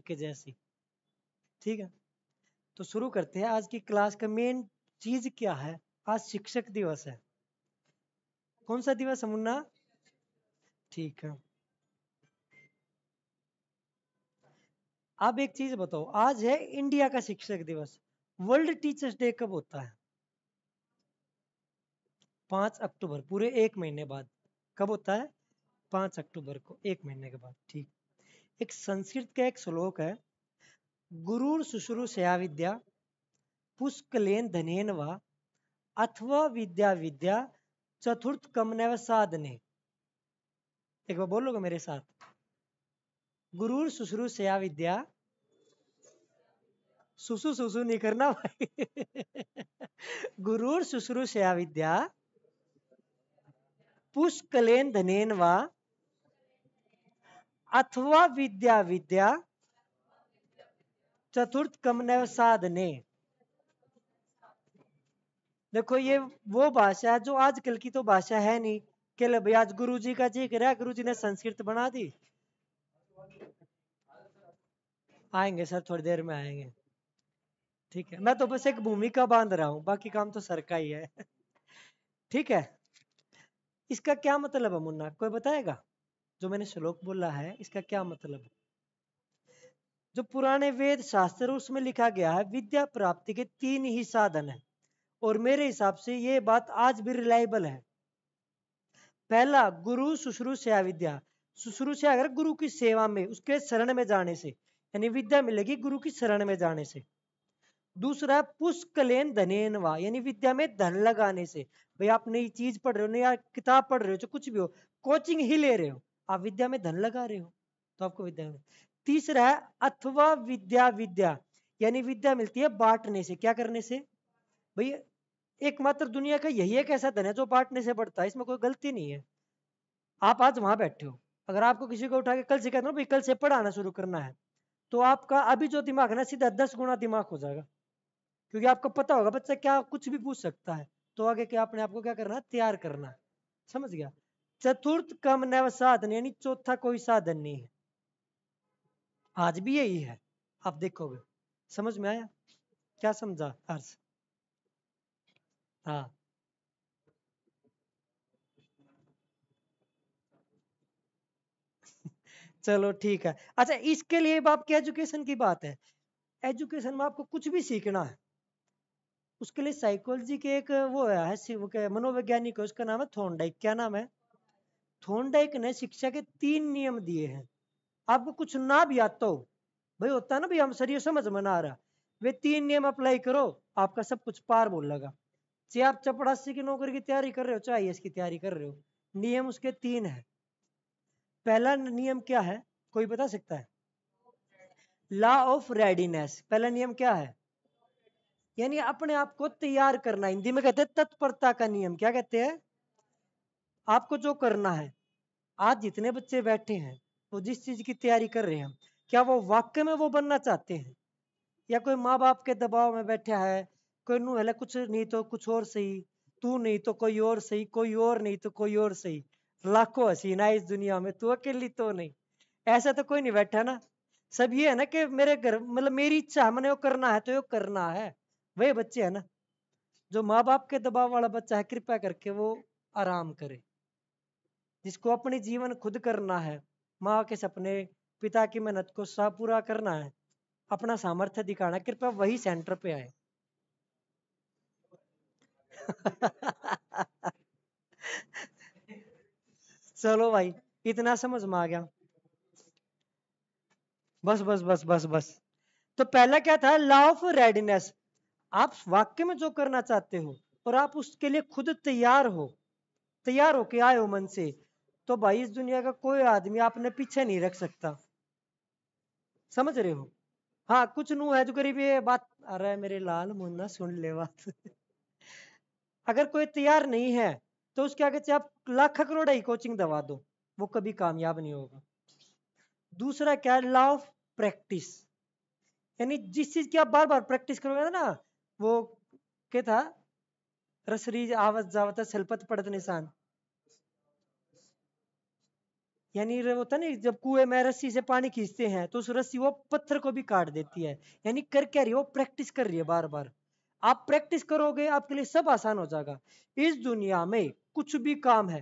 के जैसी ठीक है तो शुरू करते हैं आज की क्लास का मेन चीज क्या है आज शिक्षक दिवस है कौन सा दिवस है मुन्ना ठीक है आप एक चीज बताओ आज है इंडिया का शिक्षक दिवस वर्ल्ड टीचर्स डे कब होता है पांच अक्टूबर पूरे एक महीने बाद कब होता है पांच अक्टूबर को एक महीने के बाद ठीक एक संस्कृत का एक श्लोक है गुरुर शया विद्या पुष्कलेन धनेन व अथवा विद्या विद्या चतुर्थ कमने व साधने एक बार बोलोगे मेरे साथ गुरुर शया विद्या सुसु सुसु नहीं करना भाई गुरुर शुश्रूषया विद्या पुष्कलेन धनेन व अथवा विद्या विद्या चतुर्थ कमनव साधने देखो ये वो भाषा है जो आजकल की तो भाषा है नहीं के लिए भाई आज गुरु जी का जिक्र कर गुरु जी ने संस्कृत बना दी आएंगे सर थोड़ी देर में आएंगे ठीक है मैं तो बस एक भूमिका बांध रहा हूँ बाकी काम तो सर का ही है ठीक है इसका क्या मतलब है मुन्ना कोई बताएगा जो मैंने श्लोक बोला है इसका क्या मतलब है जो पुराने वेद शास्त्र उसमें लिखा गया है विद्या प्राप्ति के तीन ही साधन है और मेरे हिसाब से ये बात आज भी रिलायबल है पहला गुरु शुश्रूषया विद्या शुश्रूषया अगर गुरु की सेवा में उसके शरण में जाने से यानी विद्या मिलेगी गुरु की शरण में जाने से दूसरा पुष्कलेन धनेन वा यानी विद्या में धन लगाने से भाई आप नई चीज पढ़ रहे हो नया किताब पढ़ रहे हो जो कुछ भी हो कोचिंग ही ले रहे हो आप विद्या में धन लगा रहे हो तो आपको विद्या में तीसरा है अथवा विद्या विद्या यानी विद्या मिलती है बांटने से क्या करने से भैया एकमात्र दुनिया का यही एक ऐसा धन है जो बांटने से बढ़ता है इसमें कोई गलती नहीं है आप आज वहां बैठे हो अगर आपको किसी को उठा के कल से कहते हो कल से पढ़ाना शुरू करना है तो आपका अभी जो दिमाग है ना सीधा दस गुना दिमाग हो जाएगा क्योंकि आपको पता होगा बच्चा क्या कुछ भी पूछ सकता है तो आगे क्या अपने आपको क्या करना है तैयार करना समझ गया चतुर्थ कम नव साधन यानी चौथा कोई साधन नहीं है आज भी यही है आप देखोगे समझ में आया क्या समझा अर्थ हाँ चलो ठीक है अच्छा इसके लिए आपके एजुकेशन की बात है एजुकेशन में आपको कुछ भी सीखना है उसके लिए साइकोलॉजी के एक वो है मनोवैज्ञानिक है उसका नाम है थोंडाइक क्या नाम है थोनडाइक ने शिक्षा के तीन नियम दिए हैं आपको कुछ ना भी आता तो हो भाई होता है ना भाई हम सर समझ में ना आ रहा वे तीन नियम अप्लाई करो आपका सब कुछ पार बोल लगा चाहे आप चपड़ासी की नौकरी की तैयारी कर रहे हो चाहे आई की तैयारी कर रहे हो नियम उसके तीन है पहला नियम क्या है कोई बता सकता है लॉ ऑफ रेडीनेस पहला नियम क्या है यानी अपने आप को तैयार करना हिंदी में कहते हैं तत्परता का नियम क्या कहते हैं आपको जो करना है आज जितने बच्चे बैठे हैं वो जिस चीज की तैयारी कर रहे हैं क्या वो वाक्य में वो बनना चाहते हैं या कोई माँ बाप के दबाव में बैठा है कोई नू हले कुछ नहीं तो कुछ और सही तू नहीं तो कोई और सही कोई और नहीं तो कोई और सही लाखों हसीना इस दुनिया में तू अकेली तो नहीं ऐसा तो कोई नहीं बैठा ना सब ये है ना कि मेरे घर मतलब मेरी इच्छा है मैंने वो करना है तो ये करना है वही बच्चे है ना जो माँ बाप के दबाव वाला बच्चा है कृपया करके वो आराम करे जिसको अपने जीवन खुद करना है माँ के सपने पिता की मेहनत को सब पूरा करना है अपना सामर्थ्य दिखाना कृपया वही सेंटर पे आए चलो भाई इतना समझ में आ गया बस बस बस बस बस तो पहला क्या था लॉ ऑफ रेडीनेस आप वाक्य में जो करना चाहते हो और आप उसके लिए खुद तैयार हो तैयार होके आए हो मन से तो भाई इस दुनिया का कोई आदमी आपने पीछे नहीं रख सकता समझ रहे हो हाँ कुछ नू है जो करीब ये बात है मेरे लाल मुन्ना सुन ले बात अगर कोई तैयार नहीं है तो उसके आगे आप लाख करोड़ ही कोचिंग दवा दो वो कभी कामयाब नहीं होगा दूसरा क्या है लॉ ऑफ प्रैक्टिस यानी जिस चीज की आप बार बार प्रैक्टिस करोगे ना वो क्या था रसरी आवत जावत सलपत पड़त निशान यानी होता ना जब कुएं में रस्सी से पानी खींचते हैं तो उस रस्सी वो पत्थर को भी काट देती है यानी कर क्या रही है वो प्रैक्टिस कर रही है बार बार आप प्रैक्टिस करोगे आपके लिए सब आसान हो जाएगा इस दुनिया में कुछ भी काम है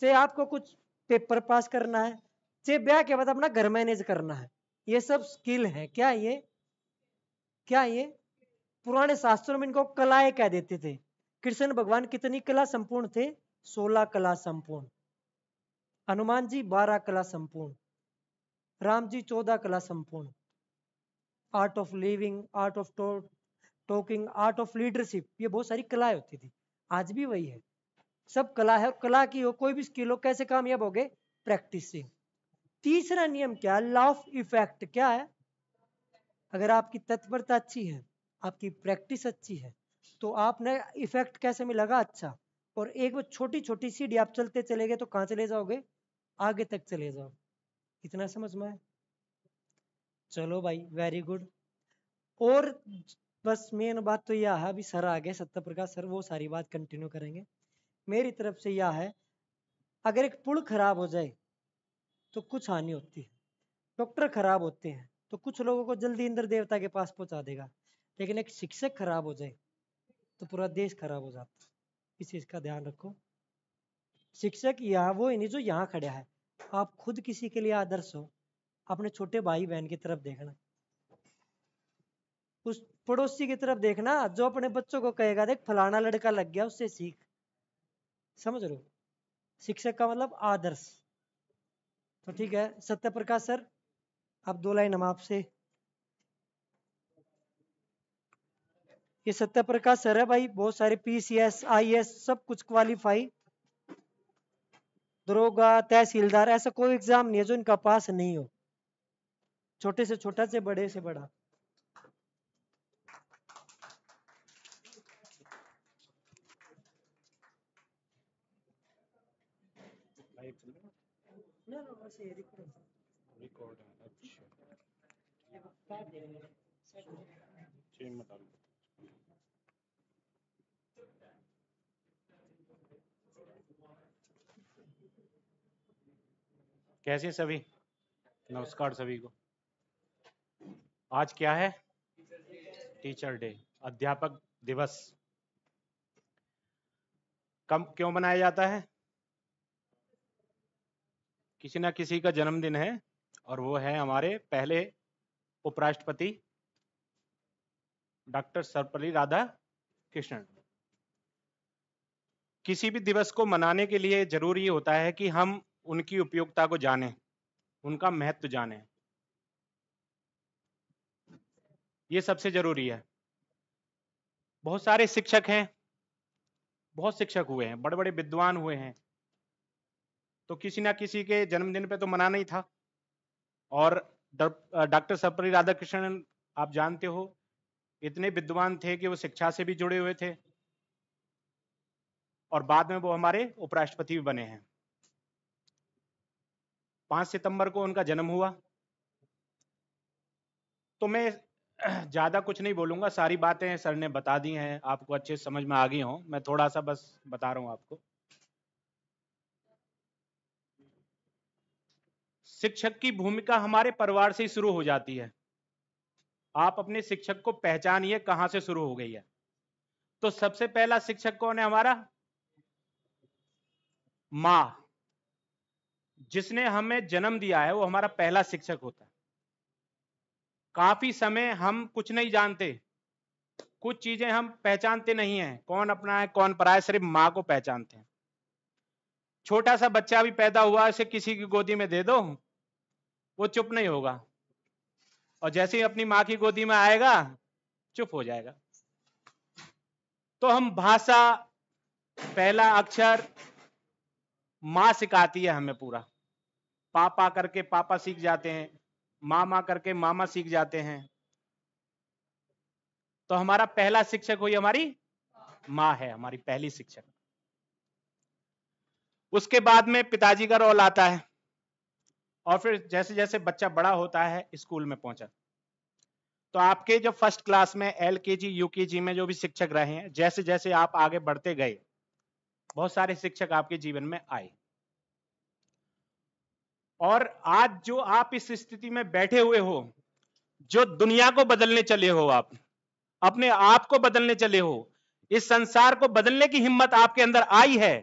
चाहे आपको कुछ पेपर पास करना है चाहे ब्याह के बाद अपना घर मैनेज करना है ये सब स्किल है क्या ये क्या ये पुराने शास्त्रों में इनको कलाएं कह देते थे कृष्ण भगवान कितनी कला संपूर्ण थे सोलह कला संपूर्ण हनुमान जी बारह कला संपूर्ण राम जी चौदह कला संपूर्ण art of living art of talking art of leadership ये बहुत सारी कलाएं होती थी आज भी वही है सब कला है और कला की हो कोई भी स्किल हो कैसे कामयाब हो गए प्रैक्टिस से तीसरा नियम क्या है लॉ ऑफ इफेक्ट क्या है अगर आपकी तत्परता अच्छी है आपकी प्रैक्टिस अच्छी है तो आपने इफेक्ट कैसे मिलेगा अच्छा और एक वो छोटी छोटी सीढ़ी आप चलते चले गए तो कहाँ चले जाओगे आगे तक चले जाओ इतना समझ में चलो भाई वेरी गुड और बस मेन बात तो यह है अभी सर आ गए सत्य प्रकाश सर वो सारी बात कंटिन्यू करेंगे मेरी तरफ से यह है अगर एक पुल खराब हो जाए तो कुछ हानि होती है डॉक्टर खराब होते हैं तो कुछ लोगों को जल्दी इंद्र देवता के पास पहुंचा देगा लेकिन एक शिक्षक खराब हो जाए तो पूरा देश खराब हो जाता है इस चीज का ध्यान रखो शिक्षक या वो इन्हीं जो यहाँ खड़ा है आप खुद किसी के लिए आदर्श हो अपने छोटे भाई बहन की तरफ देखना उस पड़ोसी की तरफ देखना जो अपने बच्चों को कहेगा देख फलाना लड़का लग गया उससे सीख समझ रहे हो शिक्षक का मतलब आदर्श तो ठीक है सत्य प्रकाश सर आप दो लाइन हम आपसे ये सत्य प्रकाश सर है भाई बहुत सारे पीसीएस आईएएस सब कुछ क्वालिफाई दरोगा तहसीलदार ऐसा कोई एग्जाम नहीं है जो इनका पास नहीं हो छोटे से छोटा से बड़े से बड़ा रिकॉर्ड अच्छा कैसे सभी नमस्कार सभी को आज क्या है टीचर डे अध्यापक दिवस कम क्यों मनाया जाता है किसी ना किसी का जन्मदिन है और वो है हमारे पहले उपराष्ट्रपति डॉक्टर सर्वपल्ली राधा कृष्ण किसी भी दिवस को मनाने के लिए जरूरी होता है कि हम उनकी उपयोगिता को जाने उनका महत्व जाने ये सबसे जरूरी है बहुत सारे शिक्षक हैं बहुत शिक्षक हुए हैं बड़े बड़े विद्वान हुए हैं तो किसी ना किसी के जन्मदिन पे तो मनाना ही था और डॉक्टर सर्वपल्ली राधाकृष्णन आप जानते हो इतने विद्वान थे कि वो शिक्षा से भी जुड़े हुए थे और बाद में वो हमारे उपराष्ट्रपति भी बने हैं पांच सितंबर को उनका जन्म हुआ तो मैं ज़्यादा कुछ नहीं बोलूंगा सारी बातें सर ने बता दी हैं आपको अच्छे समझ में आ गई हो मैं थोड़ा सा बस बता रहा हूं आपको शिक्षक की भूमिका हमारे परिवार से ही शुरू हो जाती है आप अपने शिक्षक को पहचानिए कहां से शुरू हो गई है तो सबसे पहला शिक्षक कौन है हमारा माँ जिसने हमें जन्म दिया है वो हमारा पहला शिक्षक होता है काफी समय हम कुछ नहीं जानते कुछ चीजें हम पहचानते नहीं है कौन अपना है कौन पराया सिर्फ माँ को पहचानते हैं छोटा सा बच्चा भी पैदा हुआ उसे किसी की गोदी में दे दो वो चुप नहीं होगा और जैसे ही अपनी माँ की गोदी में आएगा चुप हो जाएगा तो हम भाषा पहला अक्षर माँ सिखाती है हमें पूरा पापा करके पापा सीख जाते हैं मामा करके मामा सीख जाते हैं तो हमारा पहला शिक्षक हुई हमारी माँ है हमारी पहली शिक्षक उसके बाद में पिताजी का रोल आता है और फिर जैसे जैसे बच्चा बड़ा होता है स्कूल में पहुंचा तो आपके जो फर्स्ट क्लास में एल के जी यू के जी में जो भी शिक्षक रहे हैं जैसे जैसे आप आगे बढ़ते गए बहुत सारे शिक्षक आपके जीवन में आए और आज जो आप इस स्थिति में बैठे हुए हो जो दुनिया को बदलने चले हो आप अपने आप को बदलने चले हो इस संसार को बदलने की हिम्मत आपके अंदर आई है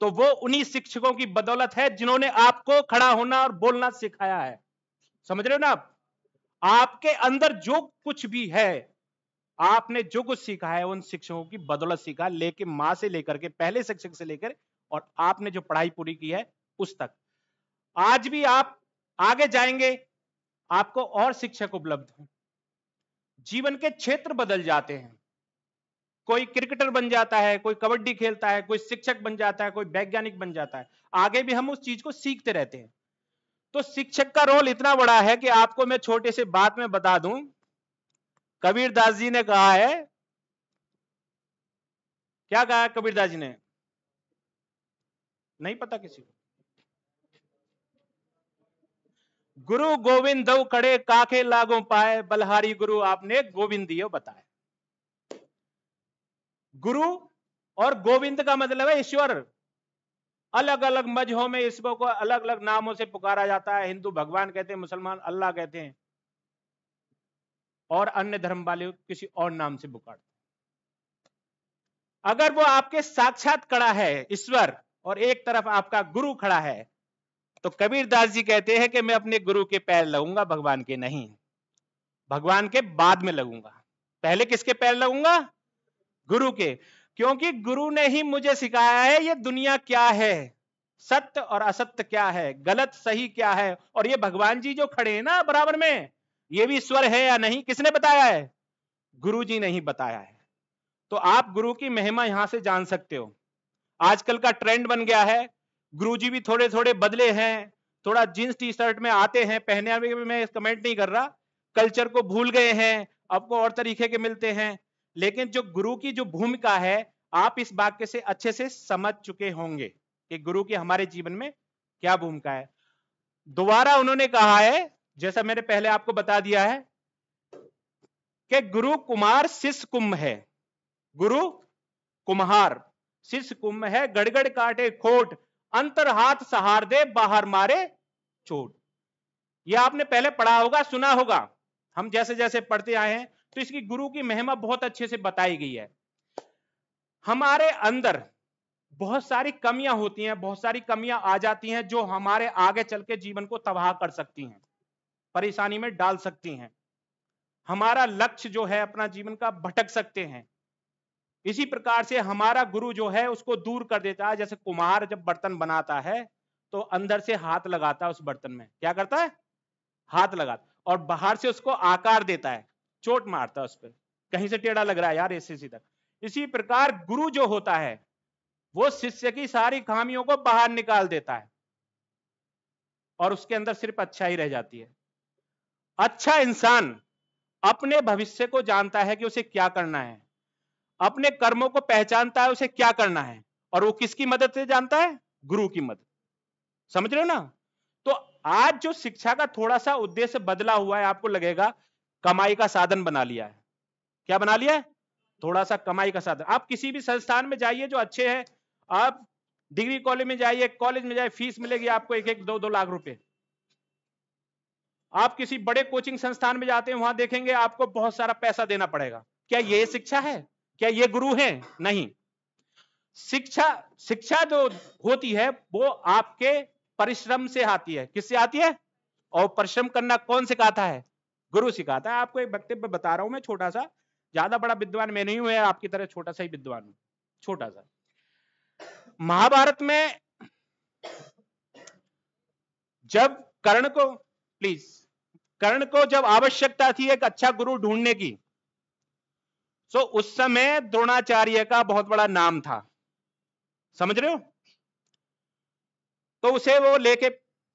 तो वो उन्हीं शिक्षकों की बदौलत है जिन्होंने आपको खड़ा होना और बोलना सिखाया है समझ रहे हो ना आप आपके अंदर जो कुछ भी है आपने जो कुछ सीखा है उन शिक्षकों की बदौलत सीखा लेके माँ से लेकर के पहले शिक्षक से लेकर और आपने जो पढ़ाई पूरी की है उस तक आज भी आप आगे जाएंगे आपको और शिक्षक उपलब्ध है जीवन के क्षेत्र बदल जाते हैं कोई क्रिकेटर बन जाता है कोई कबड्डी खेलता है कोई शिक्षक बन जाता है कोई वैज्ञानिक बन जाता है आगे भी हम उस चीज को सीखते रहते हैं तो शिक्षक का रोल इतना बड़ा है कि आपको मैं छोटे से बात में बता दूं कबीर दास जी ने कहा है क्या कहा कबीर दास जी ने नहीं पता किसी को गुरु गोविंद दव कड़े काके लागो पाए बलहारी गुरु आपने गोविंद बताया गुरु और गोविंद का मतलब है ईश्वर अलग अलग मजहों में ईश्वर को अलग अलग नामों से पुकारा जाता है हिंदू भगवान कहते हैं मुसलमान अल्लाह कहते हैं और अन्य धर्म वाले किसी और नाम से पुकारते अगर वो आपके साक्षात खड़ा है ईश्वर और एक तरफ आपका गुरु खड़ा है तो कबीर दास जी कहते हैं कि मैं अपने गुरु के पैर लगूंगा भगवान के नहीं भगवान के बाद में लगूंगा पहले किसके पैर लगूंगा गुरु के क्योंकि गुरु ने ही मुझे सिखाया है ये दुनिया क्या है सत्य और असत्य क्या है गलत सही क्या है और ये भगवान जी जो खड़े हैं ना बराबर में ये भी ईश्वर है या नहीं किसने बताया है गुरु जी ने ही बताया है तो आप गुरु की महिमा यहां से जान सकते हो आजकल का ट्रेंड बन गया है गुरु जी भी थोड़े थोड़े बदले हैं थोड़ा जींस टी शर्ट में आते हैं पहने अभी मैं कमेंट नहीं कर रहा कल्चर को भूल गए हैं आपको और तरीके के मिलते हैं लेकिन जो गुरु की जो भूमिका है आप इस वाक्य से अच्छे से समझ चुके होंगे कि गुरु की हमारे जीवन में क्या भूमिका है दोबारा उन्होंने कहा है जैसा मैंने पहले आपको बता दिया है कि गुरु कुमार शिष्य कुंभ है गुरु कुम्हार शिष्य कुंभ है गड़गड़ काटे खोट अंतर हाथ सहार दे बाहर मारे चोट यह आपने पहले पढ़ा होगा सुना होगा हम जैसे जैसे पढ़ते आए हैं तो इसकी गुरु की महिमा बहुत अच्छे से बताई गई है हमारे अंदर बहुत सारी कमियां होती हैं बहुत सारी कमियां आ जाती हैं जो हमारे आगे चल के जीवन को तबाह कर सकती हैं परेशानी में डाल सकती हैं हमारा लक्ष्य जो है अपना जीवन का भटक सकते हैं इसी प्रकार से हमारा गुरु जो है उसको दूर कर देता है जैसे कुमार जब बर्तन बनाता है तो अंदर से हाथ लगाता है उस बर्तन में क्या करता है हाथ लगाता और बाहर से उसको आकार देता है चोट मारता है उस पर कहीं से टेढ़ा लग रहा है यार ऐसे सीधा इसी प्रकार गुरु जो होता है वो शिष्य की सारी खामियों को बाहर निकाल देता है और उसके अंदर सिर्फ अच्छाई रह जाती है अच्छा इंसान अपने भविष्य को जानता है कि उसे क्या करना है अपने कर्मों को पहचानता है उसे क्या करना है और वो किसकी मदद से जानता है गुरु की मदद समझ रहे हो ना तो आज जो शिक्षा का थोड़ा सा उद्देश्य बदला हुआ है आपको लगेगा कमाई का साधन बना लिया है क्या बना लिया है थोड़ा सा कमाई का साधन आप किसी भी संस्थान में जाइए जो अच्छे हैं आप डिग्री कॉलेज में जाइए कॉलेज में जाइए फीस मिलेगी आपको एक एक दो दो लाख रुपए आप किसी बड़े कोचिंग संस्थान में जाते हैं वहां देखेंगे आपको बहुत सारा पैसा देना पड़ेगा क्या ये शिक्षा है क्या ये गुरु है नहीं शिक्षा शिक्षा जो होती है वो आपके परिश्रम से आती है किससे आती है और परिश्रम करना कौन सिखाता है गुरु सिखाता है आपको एक वक्तव्य बता रहा हूं मैं छोटा सा ज्यादा बड़ा विद्वान मैं नहीं है आपकी तरह छोटा सा ही विद्वान हूं छोटा सा महाभारत में जब कर्ण को प्लीज कर्ण को जब आवश्यकता थी एक अच्छा गुरु ढूंढने की सो तो उस समय द्रोणाचार्य का बहुत बड़ा नाम था समझ रहे हो तो उसे वो लेके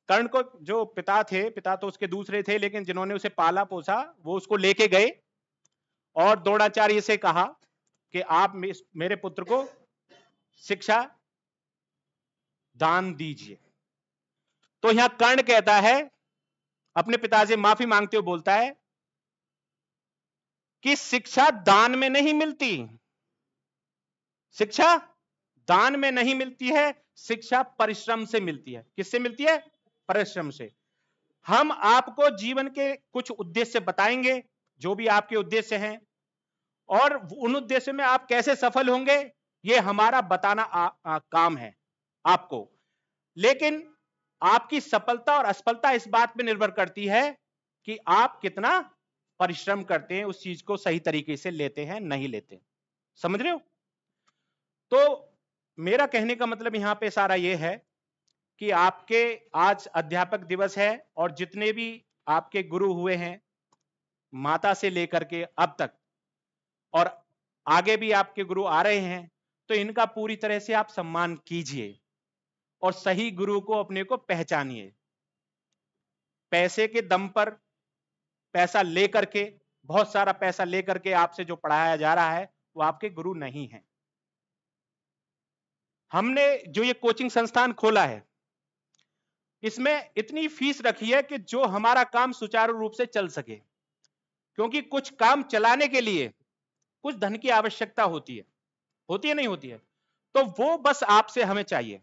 कर्ण को जो पिता थे पिता तो उसके दूसरे थे लेकिन जिन्होंने उसे पाला पोसा वो उसको लेके गए और द्रोणाचार्य से कहा कि आप मेरे पुत्र को शिक्षा दान दीजिए तो यहां कर्ण कहता है अपने पिता से माफी मांगते हुए बोलता है कि शिक्षा दान में नहीं मिलती शिक्षा दान में नहीं मिलती है शिक्षा परिश्रम से मिलती है किससे मिलती है परिश्रम से हम आपको जीवन के कुछ उद्देश्य बताएंगे जो भी आपके उद्देश्य हैं और उन उद्देश्य में आप कैसे सफल होंगे ये हमारा बताना आ, आ, काम है आपको लेकिन आपकी सफलता और असफलता इस बात पे निर्भर करती है कि आप कितना परिश्रम करते हैं उस चीज को सही तरीके से लेते हैं नहीं लेते समझ रहे हो तो मेरा कहने का मतलब यहां पे सारा ये है कि आपके आज अध्यापक दिवस है और जितने भी आपके गुरु हुए हैं माता से लेकर के अब तक और आगे भी आपके गुरु आ रहे हैं तो इनका पूरी तरह से आप सम्मान कीजिए और सही गुरु को अपने को पहचानिए पैसे के दम पर पैसा लेकर के बहुत सारा पैसा लेकर के आपसे जो पढ़ाया जा रहा है वो आपके गुरु नहीं है हमने जो ये कोचिंग संस्थान खोला है इसमें इतनी फीस रखी है कि जो हमारा काम सुचारू रूप से चल सके क्योंकि कुछ काम चलाने के लिए कुछ धन की आवश्यकता होती है होती है नहीं होती है तो वो बस आपसे हमें चाहिए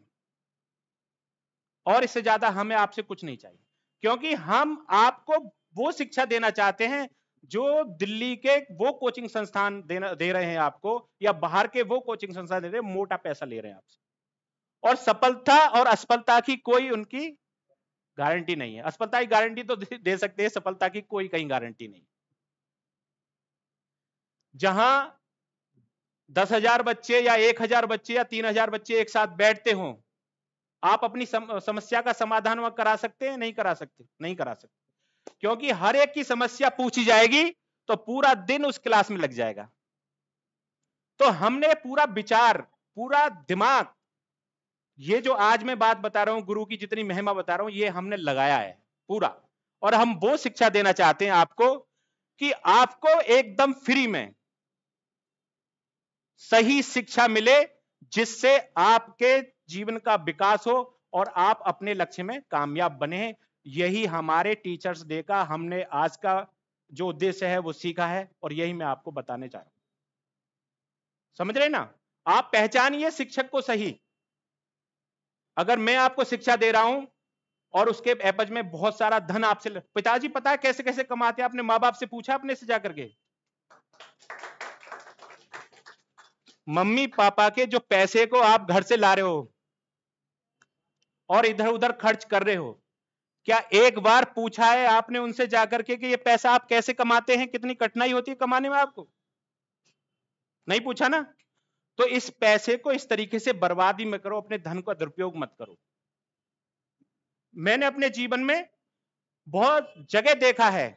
और इससे ज्यादा हमें आपसे कुछ नहीं चाहिए क्योंकि हम आपको वो शिक्षा देना चाहते हैं जो दिल्ली के वो कोचिंग संस्थान देना दे रहे हैं आपको या बाहर के वो कोचिंग संस्थान दे रहे हैं मोटा पैसा ले रहे हैं आपसे और सफलता और असफलता की कोई उनकी गारंटी नहीं है असफलता की गारंटी तो दे सकते हैं सफलता की कोई कहीं गारंटी नहीं जहां दस हजार बच्चे या एक हजार बच्चे या तीन हजार बच्चे एक साथ बैठते हों आप अपनी सम, समस्या का समाधान वह करा सकते हैं नहीं करा सकते नहीं करा सकते क्योंकि हर एक की समस्या पूछी जाएगी तो पूरा दिन उस क्लास में लग जाएगा तो हमने पूरा विचार पूरा दिमाग ये जो आज मैं बात बता रहा हूं गुरु की जितनी महिमा बता रहा हूं ये हमने लगाया है पूरा और हम वो शिक्षा देना चाहते हैं आपको कि आपको एकदम फ्री में सही शिक्षा मिले जिससे आपके जीवन का विकास हो और आप अपने लक्ष्य में कामयाब बने यही हमारे टीचर्स डे का हमने आज का जो उद्देश्य है वो सीखा है और यही मैं आपको बताने चाह रहा हूं समझ रहे ना आप पहचानिए शिक्षक को सही अगर मैं आपको शिक्षा दे रहा हूं और उसके एपज में बहुत सारा धन आपसे पिताजी पता है कैसे कैसे कमाते हैं आपने माँ बाप से पूछा अपने से जाकर के मम्मी पापा के जो पैसे को आप घर से ला रहे हो और इधर उधर खर्च कर रहे हो क्या एक बार पूछा है आपने उनसे जाकर के कि ये पैसा आप कैसे कमाते हैं कितनी कठिनाई होती है कमाने में आपको नहीं पूछा ना तो इस पैसे को इस तरीके से बर्बादी में करो अपने धन का दुरुपयोग मत करो मैंने अपने जीवन में बहुत जगह देखा है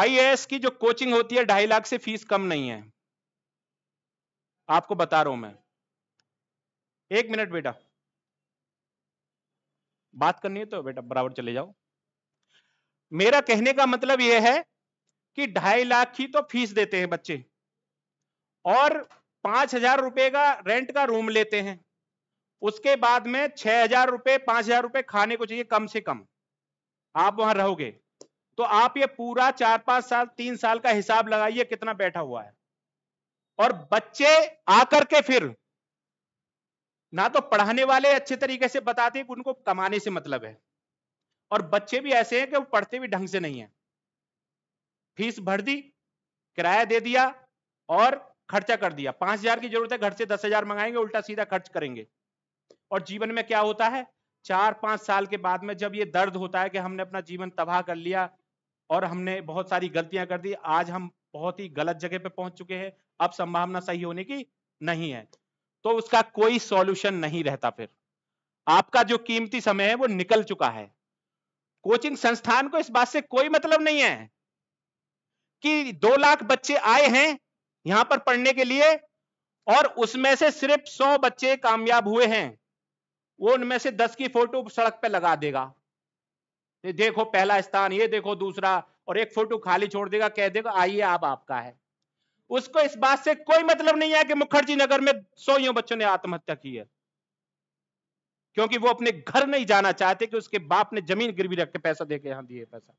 आईएएस की जो कोचिंग होती है ढाई लाख से फीस कम नहीं है आपको बता रहा हूं मैं एक मिनट बेटा बात करनी है तो बेटा बराबर चले जाओ मेरा कहने का मतलब यह है कि ढाई लाख की तो फीस देते हैं बच्चे और पांच हजार रुपए का रेंट का रूम लेते हैं उसके बाद में छह हजार रुपए पांच हजार रुपए खाने को चाहिए कम से कम आप वहां रहोगे तो आप ये पूरा चार पांच साल तीन साल का हिसाब लगाइए कितना बैठा हुआ है और बच्चे आकर के फिर ना तो पढ़ाने वाले अच्छे तरीके से बताते हैं उनको कमाने से मतलब है और बच्चे भी ऐसे हैं कि वो पढ़ते भी ढंग से नहीं है फीस भर दी किराया दे दिया और खर्चा कर दिया पांच हजार की जरूरत है घर से दस हजार मंगाएंगे उल्टा सीधा खर्च करेंगे और जीवन में क्या होता है चार पांच साल के बाद में जब ये दर्द होता है कि हमने अपना जीवन तबाह कर लिया और हमने बहुत सारी गलतियां कर दी आज हम बहुत ही गलत जगह पे पहुंच चुके हैं अब संभावना सही होने की नहीं है तो उसका कोई सॉल्यूशन नहीं रहता फिर आपका जो कीमती समय है वो निकल चुका है कोचिंग संस्थान को इस बात से कोई मतलब नहीं है कि दो लाख बच्चे आए हैं यहां पर पढ़ने के लिए और उसमें से सिर्फ सौ बच्चे कामयाब हुए हैं वो उनमें से दस की फोटो सड़क पर लगा देगा ये देखो पहला स्थान ये देखो दूसरा और एक फोटो खाली छोड़ देगा कह देगा आइए आप आपका है उसको इस बात से कोई मतलब नहीं है कि मुखर्जी नगर में सौ बच्चों ने आत्महत्या की है क्योंकि वो अपने घर नहीं जाना चाहते कि उसके बाप ने जमीन गिरवी रख के पैसा दे के यहां दिए पैसा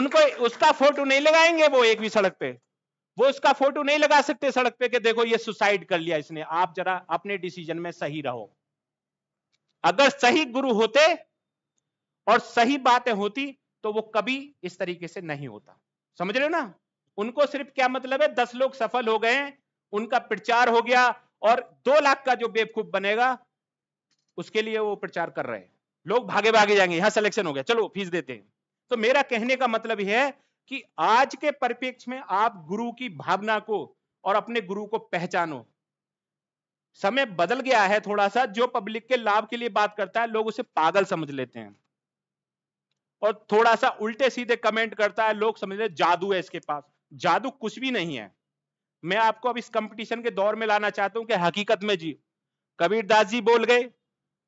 उनको उसका फोटो नहीं लगाएंगे वो एक भी सड़क पे वो उसका फोटो नहीं लगा सकते सड़क पे कि देखो ये सुसाइड कर लिया इसने आप जरा अपने डिसीजन में सही रहो अगर सही गुरु होते और सही बातें होती तो वो कभी इस तरीके से नहीं होता समझ रहे हो ना उनको सिर्फ क्या मतलब है दस लोग सफल हो गए उनका प्रचार हो गया और दो लाख का जो बेवकूफ बनेगा उसके लिए वो प्रचार कर रहे हैं लोग भागे भागे जाएंगे यहां सिलेक्शन हो गया चलो फीस देते हैं तो मेरा कहने का मतलब यह है कि आज के परिप्रेक्ष्य में आप गुरु की भावना को और अपने गुरु को पहचानो समय बदल गया है थोड़ा सा जो पब्लिक के लाभ के लिए बात करता है लोग उसे पागल समझ लेते हैं और थोड़ा सा उल्टे सीधे कमेंट करता है लोग समझ ले जादू है इसके पास जादू कुछ भी नहीं है मैं आपको अब इस कंपटीशन के दौर में लाना चाहता हूं कि हकीकत में जी कबीर दास जी बोल गए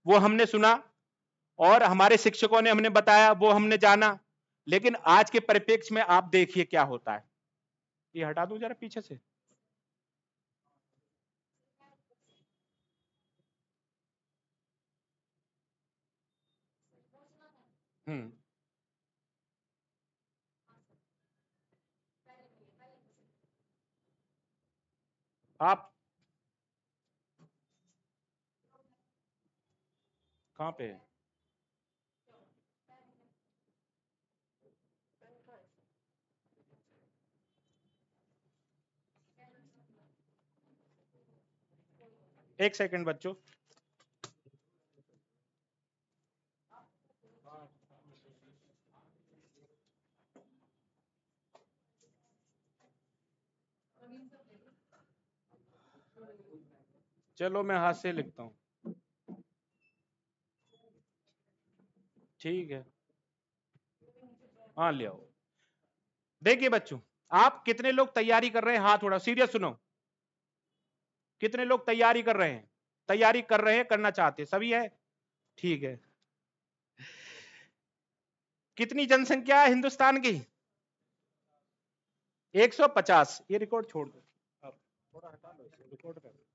वो हमने सुना और हमारे शिक्षकों ने हमने बताया वो हमने जाना लेकिन आज के परिप्रेक्ष्य में आप देखिए क्या होता है ये हटा दू जरा पीछे से हम्म आप कहां पे एक सेकंड बच्चों चलो मैं हाथ से लिखता हूँ ठीक है हाँ ले आओ देखिए बच्चों आप कितने लोग तैयारी कर रहे हैं हाथ थोड़ा सीरियस सुनो कितने लोग तैयारी कर रहे हैं तैयारी कर रहे हैं करना चाहते हैं सभी है ठीक है कितनी जनसंख्या है हिंदुस्तान की 150 ये रिकॉर्ड छोड़ दो थोड़ा हटा लो रिकॉर्ड कर